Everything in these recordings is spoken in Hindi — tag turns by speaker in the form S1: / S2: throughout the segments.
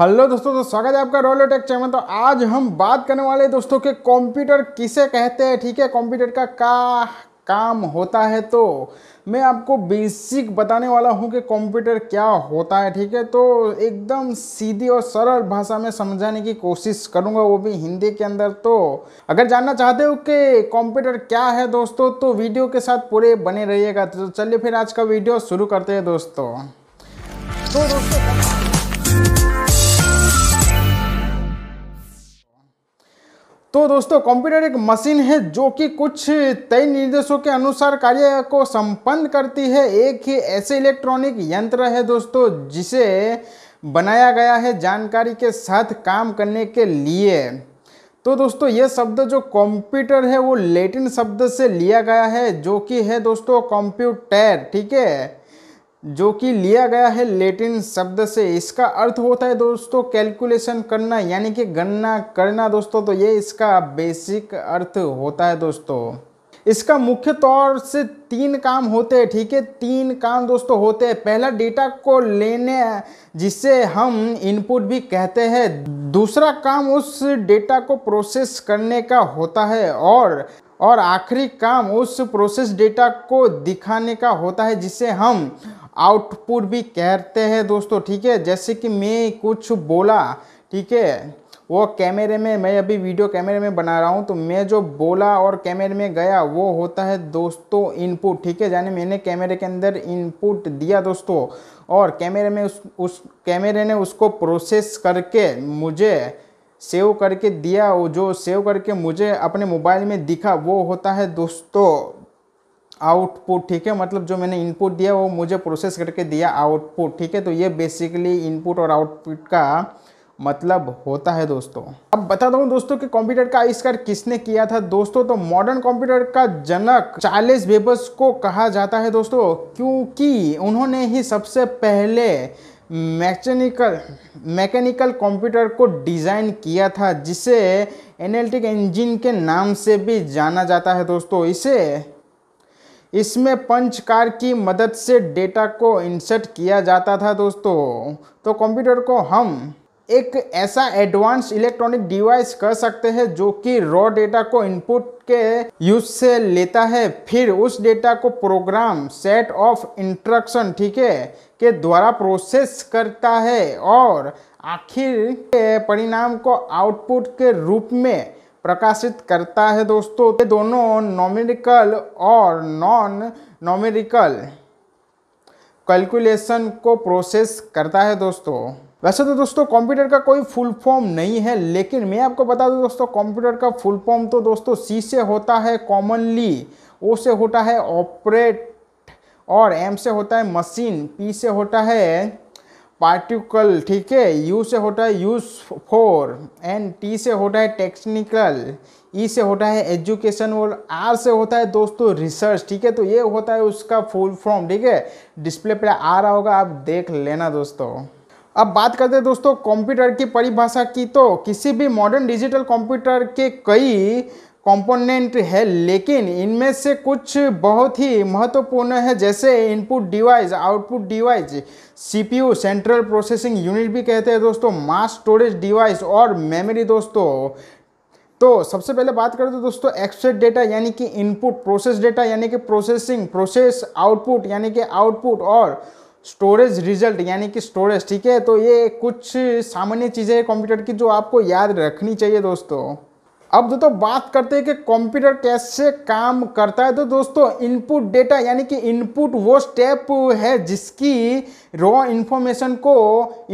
S1: हेलो दोस्तों तो स्वागत है आपका रॉयल टेक चैनल तो आज हम बात करने वाले दोस्तों के कंप्यूटर किसे कहते हैं ठीक है कंप्यूटर का का काम होता है तो मैं आपको बेसिक बताने वाला हूँ कि कंप्यूटर क्या होता है ठीक है तो एकदम सीधी और सरल भाषा में समझाने की कोशिश करूँगा वो भी हिंदी के अंदर तो अगर जानना चाहते हो कि कंप्यूटर क्या है दोस्तों तो वीडियो के साथ पूरे बने रहिएगा तो चलिए फिर आज का वीडियो शुरू करते हैं दोस्तों तो दोस्तों तो दोस्तों कंप्यूटर एक मशीन है जो कि कुछ तय निर्देशों के अनुसार कार्य को संपन्न करती है एक ही ऐसे इलेक्ट्रॉनिक यंत्र है दोस्तों जिसे बनाया गया है जानकारी के साथ काम करने के लिए तो दोस्तों यह शब्द जो कंप्यूटर है वो लेटिन शब्द से लिया गया है जो कि है दोस्तों कंप्यूटर ठीक है जो कि लिया गया है लेटिन शब्द से इसका अर्थ होता है दोस्तों कैलकुलेशन करना यानी कि गणना करना दोस्तों तो ये इसका बेसिक अर्थ होता है दोस्तों इसका मुख्य तौर से तीन काम होते हैं ठीक है तीन काम दोस्तों होते हैं पहला डेटा को लेने जिसे हम इनपुट भी कहते हैं दूसरा काम उस डेटा को प्रोसेस करने का होता है और और आखिरी काम उस प्रोसेस डेटा को दिखाने का होता है जिसे हम आउटपुट भी कहते हैं दोस्तों ठीक है जैसे कि मैं कुछ बोला ठीक है वो कैमरे में मैं अभी वीडियो कैमरे में बना रहा हूँ तो मैं जो बोला और कैमरे में गया वो होता है दोस्तों इनपुट ठीक है यानी मैंने कैमरे के अंदर इनपुट दिया दोस्तों और कैमरे में उस उस कैमरे ने उसको प्रोसेस करके मुझे सेव करके दिया वो जो सेव करके मुझे अपने मोबाइल में दिखा वो होता है दोस्तों आउटपुट ठीक है मतलब जो मैंने इनपुट दिया वो मुझे प्रोसेस करके दिया आउटपुट ठीक है तो ये बेसिकली इनपुट और आउटपुट का मतलब होता है दोस्तों अब बताता हूँ दोस्तों कि कंप्यूटर का आविष्कार किसने किया था दोस्तों तो मॉडर्न कंप्यूटर का जनक चार्लिस बेबस को कहा जाता है दोस्तों क्योंकि उन्होंने ही सबसे पहले मैकेनिकल मैकेनिकल कंप्यूटर को डिज़ाइन किया था जिसे एनएलटिक इंजन के नाम से भी जाना जाता है दोस्तों इसे इसमें पंचकार की मदद से डेटा को इंसर्ट किया जाता था दोस्तों तो कंप्यूटर को हम एक ऐसा एडवांस इलेक्ट्रॉनिक डिवाइस कर सकते हैं जो कि रॉ डेटा को इनपुट के यूज से लेता है फिर उस डेटा को प्रोग्राम सेट ऑफ इंस्ट्रक्शन ठीक है के द्वारा प्रोसेस करता है और आखिर के परिणाम को आउटपुट के रूप में प्रकाशित करता है दोस्तों ये दोनों नॉमेरिकल और नॉन नॉमेरिकल कैलकुलेशन को प्रोसेस करता है दोस्तों वैसे तो दोस्तों कंप्यूटर का कोई फुल फॉर्म नहीं है लेकिन मैं आपको बता दूं दोस्तों कंप्यूटर का फुल फॉर्म तो दोस्तों सी से होता है कॉमनली ओ से होता है ऑपरेट और एम से होता है मशीन पी से होता है पार्टिकल ठीक है यू से होता है यूज फोर एंड टी से होता है टेक्निकल ई e से होता है एजुकेशन और आर से होता है दोस्तों रिसर्च ठीक है तो ये होता है उसका फुल फॉर्म ठीक है डिस्प्ले पे आ रहा होगा आप देख लेना दोस्तों अब बात करते हैं दोस्तों कंप्यूटर की परिभाषा की तो किसी भी मॉडर्न डिजिटल कंप्यूटर के कई कंपोनेंट है लेकिन इनमें से कुछ बहुत ही महत्वपूर्ण है जैसे input device output device CPU central processing unit भी कहते हैं दोस्तों मास स्टोरेज डिवाइस और मेमोरी दोस्तों तो सबसे पहले बात करते हैं तो दोस्तों एक्सेट डेटा यानी कि इनपुट प्रोसेस डेटा यानी कि प्रोसेसिंग प्रोसेस आउटपुट यानी कि आउटपुट और स्टोरेज रिजल्ट यानी कि स्टोरेज ठीक है तो ये कुछ सामान्य चीज़ें हैं कंप्यूटर की जो आपको याद रखनी चाहिए दोस्तों अब दोस्तों बात करते हैं कि कंप्यूटर कैसे काम करता है तो दोस्तों इनपुट डेटा यानी कि इनपुट वो स्टेप है जिसकी रॉ इन्फॉर्मेशन को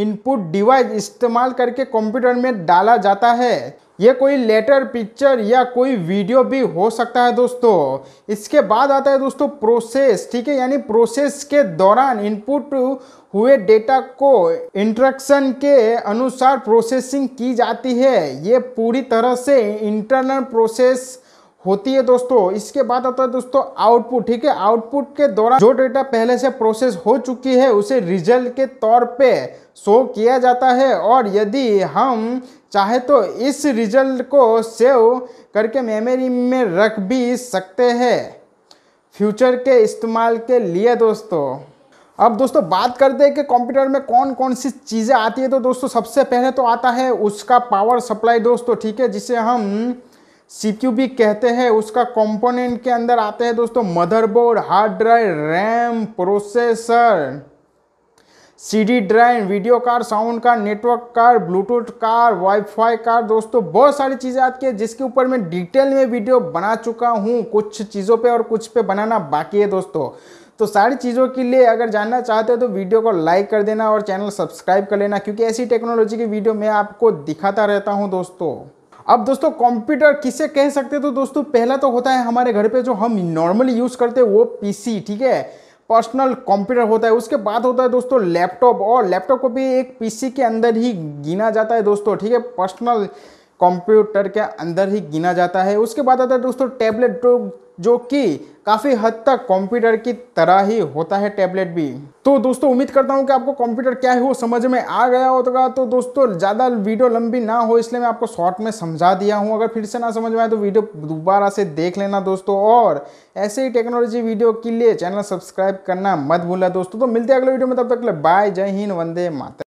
S1: इनपुट डिवाइस इस्तेमाल करके कंप्यूटर में डाला जाता है ये कोई लेटर पिक्चर या कोई वीडियो भी हो सकता है दोस्तों इसके बाद आता है दोस्तों प्रोसेस ठीक है यानी प्रोसेस के दौरान इनपुट हुए डेटा को इंट्रक्शन के अनुसार प्रोसेसिंग की जाती है ये पूरी तरह से इंटरनल प्रोसेस होती है दोस्तों इसके बाद आता है दोस्तों आउटपुट ठीक है आउटपुट के दौरान जो डेटा पहले से प्रोसेस हो चुकी है उसे रिजल्ट के तौर पे शो किया जाता है और यदि हम चाहे तो इस रिजल्ट को सेव करके मेमोरी में रख भी सकते हैं फ्यूचर के इस्तेमाल के लिए दोस्तों अब दोस्तों बात करते हैं कि कंप्यूटर में कौन कौन सी चीज़ें आती है तो दोस्तों सबसे पहले तो आता है उसका पावर सप्लाई दोस्तों ठीक है जिसे हम सीपीयू भी कहते हैं उसका कंपोनेंट के अंदर आते हैं दोस्तों motherboard hard drive RAM processor CD drive video card sound card network card Bluetooth card wifi card दोस्तों बहुत सारी चीज़ें आती है जिसके ऊपर मैं डिटेल में वीडियो बना चुका हूँ कुछ चीज़ों पे और कुछ पे बनाना बाकी है दोस्तों तो सारी चीज़ों के लिए अगर जानना चाहते हो तो वीडियो को लाइक कर देना और चैनल सब्सक्राइब कर लेना क्योंकि ऐसी टेक्नोलॉजी की वीडियो मैं आपको दिखाता रहता हूँ दोस्तों अब दोस्तों कंप्यूटर किसे कह सकते हैं तो दोस्तों पहला तो होता है हमारे घर पे जो हम नॉर्मली यूज़ करते हैं वो पीसी ठीक है पर्सनल कंप्यूटर होता है उसके बाद होता है दोस्तों लैपटॉप और लैपटॉप को भी एक पीसी के अंदर ही गिना जाता है दोस्तों ठीक है पर्सनल कंप्यूटर के अंदर ही गिना जाता है उसके बाद आता है दोस्तों टैबलेट जो कि काफ़ी हद तक कंप्यूटर की तरह ही होता है टैबलेट भी तो दोस्तों उम्मीद करता हूँ कि आपको कंप्यूटर क्या है वो समझ में आ गया होगा तो दोस्तों ज़्यादा वीडियो लंबी ना हो इसलिए मैं आपको शॉर्ट में समझा दिया हूँ अगर फिर से ना समझ में आए तो वीडियो दोबारा से देख लेना दोस्तों और ऐसे ही टेक्नोलॉजी वीडियो के लिए चैनल सब्सक्राइब करना मत भूलना दोस्तों तो मिलते अगले वीडियो में तब तक बाय जय हिंद वंदे माता